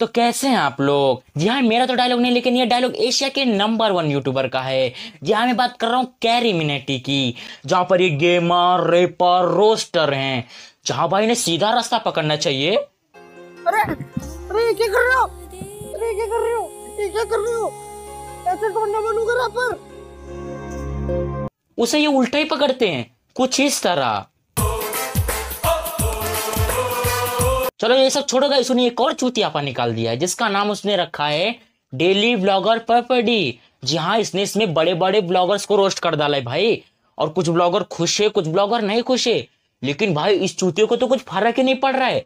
तो कैसे हैं आप लोग जी हाँ मेरा तो डायलॉग नहीं लेकिन ये डायलॉग एशिया के नंबर वन यूट्यूबर का है जी हाँ मैं बात कर रहा हूँ कैरी मिनेटी की जहां पर ये गेमर रेपर रोस्टर हैं जहां भाई ने सीधा रास्ता पकड़ना चाहिए अरे अरे क्या कर रहे हो अरे क्या कर रहे हो ये क्या कर रहे हो ऐसे तो बनना बनूंगा पर उसे ये उल्टा ही पकड़ते हैं कुछ इस तरह चलो ये सब छोड़ोगा सुनिए एक और चूतियापा निकाल दिया है जिसका नाम उसने रखा है डेली ब्लॉगर पर्पडी जी हाँ इसने इसमें बड़े बड़े ब्लॉगर्स को रोस्ट कर डाला है भाई और कुछ ब्लॉगर खुश है कुछ ब्लॉगर नहीं खुश है लेकिन भाई इस चूतियों को तो कुछ फर्क ही नहीं पड़ रहा है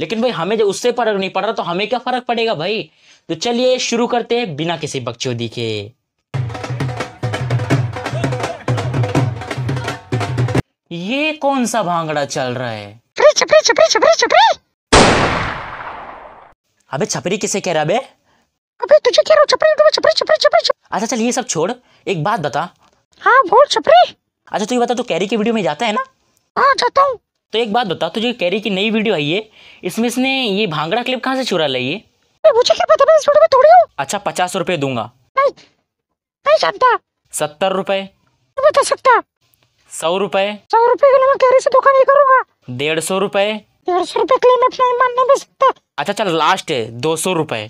लेकिन भाई हमें जब उससे फर्क नहीं पड़ रहा तो हमें क्या फर्क पड़ेगा भाई तो चलिए शुरू करते हैं बिना किसी बक्चो दिखे ये कौन सा भांगड़ा चल रहा है चुपरी चुपरी चुपरी चुपरी अबे छपरी किसे कह रहा बे अबे तुझे कह रहा हूँ छपरी तो छपरी छपरी छपरी अच्छा चल ये सब छोड़ एक बात बता हाँ बोल छपरी अच्छा तू तो ये बता तू कैरी की वीडियो में जाता है ना हाँ जाता हूँ तो एक बात बता तुझे कैरी की नई वीडियो आई है इसमें इसने ये भांगड़ा क्लिप कहाँ से चुरा लाई है मुझे क्या पता मैं इस वीडियो में थोड़ी हूँ अच्छा पचास रुपए दूंगा नहीं नहीं जानता सत्तर रुपए बता सकता सौ रुपए सौ रुपए के लिए मैं कैरी से धोखा नहीं करूंगा डेढ़ सौ रुपए डेढ़ सौ रूपए के अपना ईमान नहीं बेच सकता अच्छा चल लास्ट है दो सौ रूपए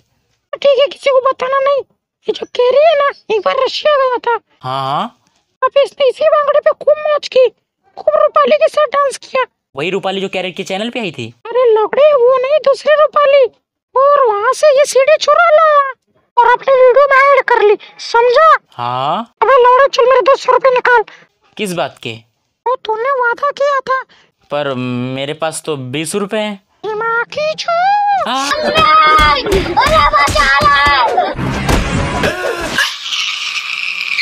ठीक है किसी को बताना नहीं ये जो कह रही है ना एक बार रशिया गया था हाँ, हाँ अब इसने इसी बांगड़े पे खूब मौज की खूब रूपाली के साथ डांस किया वही रूपाली जो कैरेट के चैनल पे आई थी अरे लौकड़े वो नहीं दूसरी रूपाली और वहाँ से ये सीढ़ी चुरा लाया और अपने वीडियो में ऐड कर ली समझा हाँ अबे लौड़ा चल मेरे दो सौ रूपए निकाल किस बात के वो तूने वादा किया था पर मेरे पास तो बीस रुपए है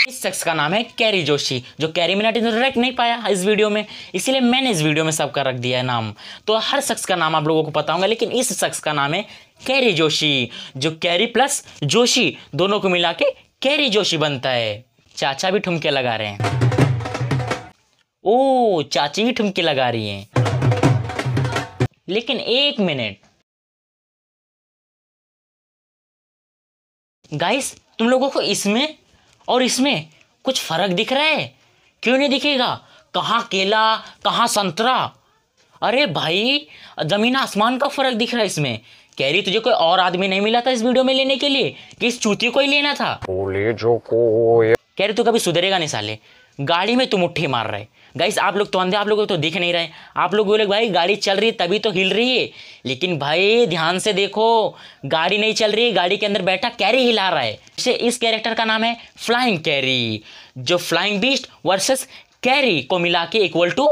इस शख्स का नाम है कैरी जोशी जो कैरी मिनट इधर रख नहीं पाया इस वीडियो में इसीलिए मैंने इस वीडियो में सबका रख दिया है नाम तो हर शख्स का नाम आप लोगों को पता होगा लेकिन इस शख्स का नाम है कैरी जोशी जो कैरी प्लस जोशी दोनों को मिला के कैरी जोशी बनता है चाचा भी ठुमके लगा रहे हैं ओ चाची भी ठुमकी लगा रही हैं लेकिन एक मिनट गाइस तुम लोगों को इसमें और इसमें कुछ फर्क दिख रहा है क्यों नहीं दिखेगा कहाँ केला कहाँ संतरा अरे भाई ज़मीन आसमान का फ़र्क दिख रहा है इसमें कह रही तुझे कोई और आदमी नहीं मिला था इस वीडियो में लेने के लिए कि इस चूती को ही लेना था बोले जो को कह रही तू कभी सुधरेगा नहीं साले गाड़ी में तुम उठी मार रहे गाइस आप लोग तो अंधे आप लोग तो दिख नहीं रहे आप लोग बोले भाई गाड़ी चल रही है तभी तो हिल रही है लेकिन भाई ध्यान से देखो गाड़ी नहीं चल रही गाड़ी के अंदर बैठा कैरी हिला रहा है इसे इस कैरेक्टर का नाम है फ्लाइंग कैरी जो फ्लाइंग बीस्ट वर्सेस कैरी को मिला के इक्वल टू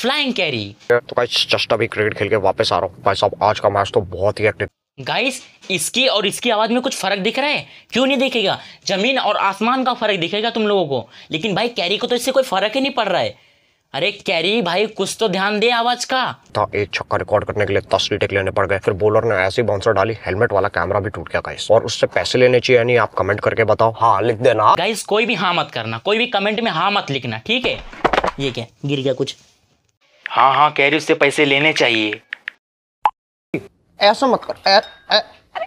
फ्लाइंग कैरी तो जस्ट अभी क्रिकेट खेल के वापस आ रहा हूँ भाई साहब आज का मैच तो बहुत ही एक्टिव गाइस इसकी और इसकी आवाज़ में कुछ फ़र्क दिख रहा है क्यों नहीं दिखेगा ज़मीन और आसमान का फ़र्क दिखेगा तुम लोगों को लेकिन भाई कैरी को तो इससे कोई फ़र्क ही नहीं पड़ रहा है अरे कैरी भाई कुछ तो ध्यान दे आवाज का तो एक छक्का रिकॉर्ड करने के लिए दस विकेट लेने पड़ गए फिर बॉलर ने ऐसी बाउंसर डाली हेलमेट वाला कैमरा भी टूट गया गाइस और उससे पैसे लेने चाहिए नहीं आप कमेंट करके बताओ हाँ लिख देना गाइस कोई भी हाँ मत करना कोई भी कमेंट में हाँ मत लिखना ठीक है ये क्या गिर गया कुछ हाँ हाँ कैरी उससे पैसे लेने चाहिए ऐसा मत कर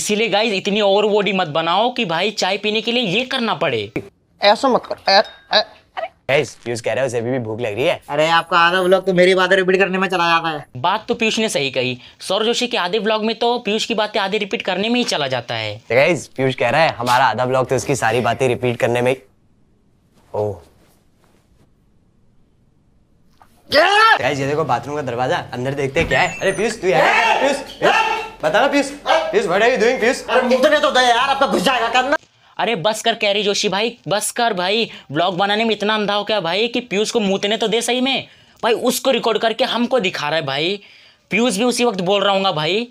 इसीलिए गाइस इतनी ओवर बॉडी मत बनाओ कि भाई चाय पीने के लिए ये करना पड़े ऐसा मत कर ऐ, ऐ, पीयूष कह रहा है उसे अभी भी भूख लग रही है अरे आपका आधा ब्लॉग तो मेरी बातें रिपीट करने में चला जाता है बात तो पीयूष ने सही कही सौर जोशी के आधे ब्लॉग में तो पीयूष की बातें आधे रिपीट करने में ही चला जाता है तो पीयूष कह रहा है हमारा आधा ब्लॉग तो उसकी सारी बातें रिपीट करने में ओ गाइस ये देखो बाथरूम का दरवाजा अंदर देखते क्या है अरे पीयूष तू यार पीयूष बता ना Piyush Piyush what are you doing Piyush अरे मुंह तो नहीं तो दे यार अब तो घुस जाएगा करना अरे बस कर कैरी जोशी भाई बस कर भाई ब्लॉग बनाने में इतना अंधा हो गया भाई कि पीयूष को मूतने तो दे सही में भाई उसको रिकॉर्ड करके हमको दिखा रहा है भाई पीयूष भी उसी वक्त बोल रहा हूँ भाई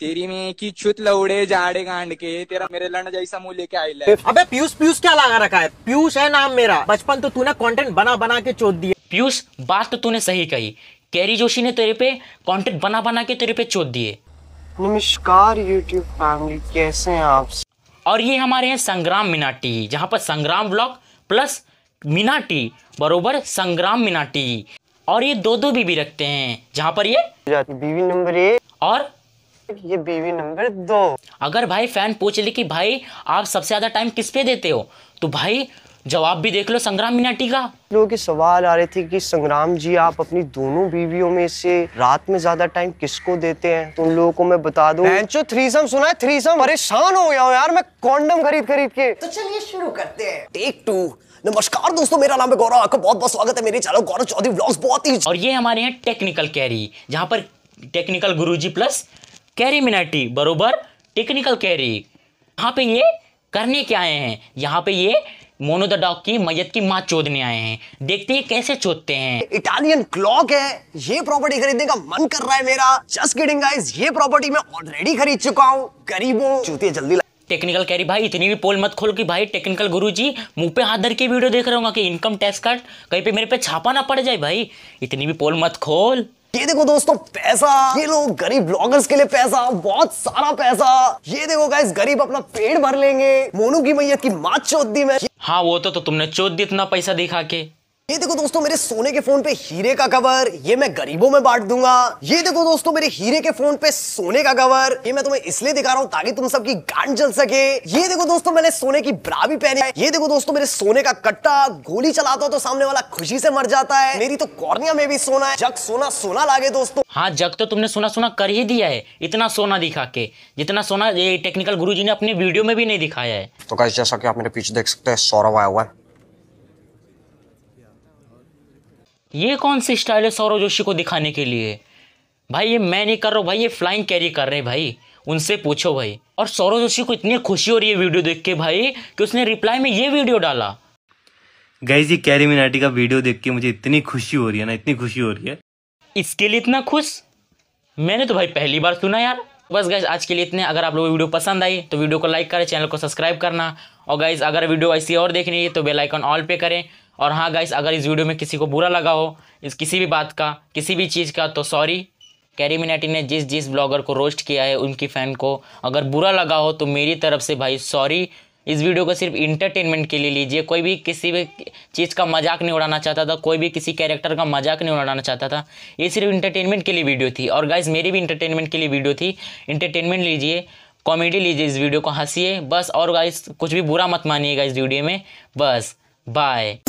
तेरी में की छुत लौड़े जाड़े गांड के तेरा मेरे लड़ जैसा मुंह लेके आई अबे पीयूष पीयूष क्या लगा रखा है पीयूष है नाम मेरा बचपन तो तूने कंटेंट बना बना के चोट दिए पीयूष बात तो तूने सही कही कैरी जोशी ने तेरे पे कंटेंट बना बना के तेरे पे चोट दिए नमस्कार यूट्यूब फैमिली कैसे हैं आप और ये हमारे हैं संग्राम मिनाटी जहाँ पर संग्राम ब्लॉक प्लस मिनाटी बरोबर संग्राम मिनाटी और ये दो दो बीबी रखते हैं जहाँ पर ये बीवी नंबर एक और ये बीवी नंबर दो अगर भाई फैन पूछ ले कि भाई आप सबसे ज्यादा टाइम किस पे देते हो तो भाई जवाब भी देख लो संग्राम मीनाटी का लोगों के सवाल आ रहे थे कि संग्राम जी आप अपनी दोनों बीवियों में से रात में ज्यादा टाइम किसको देते हैं तो उन लोगों को मैं बता दूं बेंचो थ्रीसम सुना है थ्रीसम परेशान हो गया यार मैं कॉन्डम खरीद खरीद के तो चलिए शुरू करते हैं टेक टू नमस्कार दोस्तों मेरा नाम है गौरव आपका बहुत बहुत स्वागत है मेरे चैनल गौरव चौधरी ब्लॉग्स बहुत ही और ये हमारे यहाँ टेक्निकल कैरी जहाँ पर टेक्निकल गुरुजी प्लस कैरी मिनाटी बरोबर टेक्निकल कैरी यहाँ पे ये करने के आए हैं यहाँ पे ये मोनो द डॉग की मैयत की माँ चोदने आए हैं देखते हैं कैसे चोदते हैं इटालियन क्लॉक है ये प्रॉपर्टी खरीदने का मन कर रहा है मेरा जस्ट गेटिंग गाइस ये प्रॉपर्टी मैं ऑलरेडी खरीद चुका हूँ गरीबों चूतिया जल्दी टेक्निकल कैरी भाई इतनी भी पोल मत खोल कि भाई टेक्निकल गुरुजी मुंह पे हाथ धर के वीडियो देख रहा हूँ कि इनकम टैक्स कट कहीं पे मेरे पे छापा ना पड़ जाए भाई इतनी भी पोल मत खोल ये देखो दोस्तों पैसा ये लोग गरीब ब्लॉगर्स के लिए पैसा बहुत सारा पैसा ये देखो गाइस गरीब अपना पेट भर लेंगे मोनू की मैयत की माँ चौथी में हाँ वो तो, तो तुमने चौथ दी इतना पैसा दिखा के ये देखो दोस्तों मेरे सोने के फोन पे हीरे का कवर ये मैं गरीबों में बांट दूंगा ये देखो दोस्तों मेरे हीरे के फोन पे सोने का कवर ये मैं तुम्हें इसलिए दिखा रहा हूँ ताकि तुम सबकी गांड जल सके ये देखो दोस्तों मैंने सोने की ब्रा भी पहनी है ये देखो दोस्तों मेरे सोने का कट्टा गोली चलाता हूँ तो सामने वाला खुशी से मर जाता है मेरी तो कॉर्निया में भी सोना है जग सोना सोना लागे दोस्तों हाँ जग तो तुमने सोना सोना कर ही दिया है इतना सोना दिखा के जितना सोना ये टेक्निकल जी ने अपनी वीडियो में भी नहीं दिखाया है तो कैसे जैसा की आप मेरे पीछे देख सकते हैं सौरव आया हुआ है ये कौन सी स्टाइल है सौरव जोशी को दिखाने के लिए भाई ये मैं नहीं कर रहा हूँ भाई ये फ्लाइंग कैरी कर रहे हैं भाई उनसे पूछो भाई और सौरव जोशी को इतनी खुशी हो रही है वीडियो देख के भाई कि उसने रिप्लाई में ये वीडियो डाला गई जी कैरी मिनाटी का वीडियो देख के मुझे इतनी खुशी हो रही है ना इतनी खुशी हो रही है इसके लिए इतना खुश मैंने तो भाई पहली बार सुना यार बस गैस आज के लिए इतने अगर आप लोगों को वीडियो पसंद आई तो वीडियो को लाइक करें चैनल को सब्सक्राइब करना और गैस अगर वीडियो ऐसी और देखनी है तो बेल आइकन ऑल पे करें और हाँ गाइस अगर इस वीडियो में किसी को बुरा लगा हो इस किसी भी बात का किसी भी चीज़ का तो सॉरी कैरी मिनाटी ने जिस जिस ब्लॉगर को रोस्ट किया है उनकी फ़ैन को अगर बुरा लगा हो तो मेरी तरफ से भाई सॉरी इस वीडियो को सिर्फ इंटरटेनमेंट के लिए लीजिए कोई भी किसी भी चीज़ का मजाक नहीं उड़ाना चाहता था कोई भी किसी कैरेक्टर का मजाक नहीं उड़ाना चाहता था ये सिर्फ इंटरटेनमेंट के लिए वीडियो थी और गाइज मेरी भी इंटरटेनमेंट के लिए वीडियो थी इंटरटेनमेंट लीजिए कॉमेडी लीजिए इस वीडियो को हंसीए बस और गाइज कुछ भी बुरा मत मानिएगा इस वीडियो में बस Bye.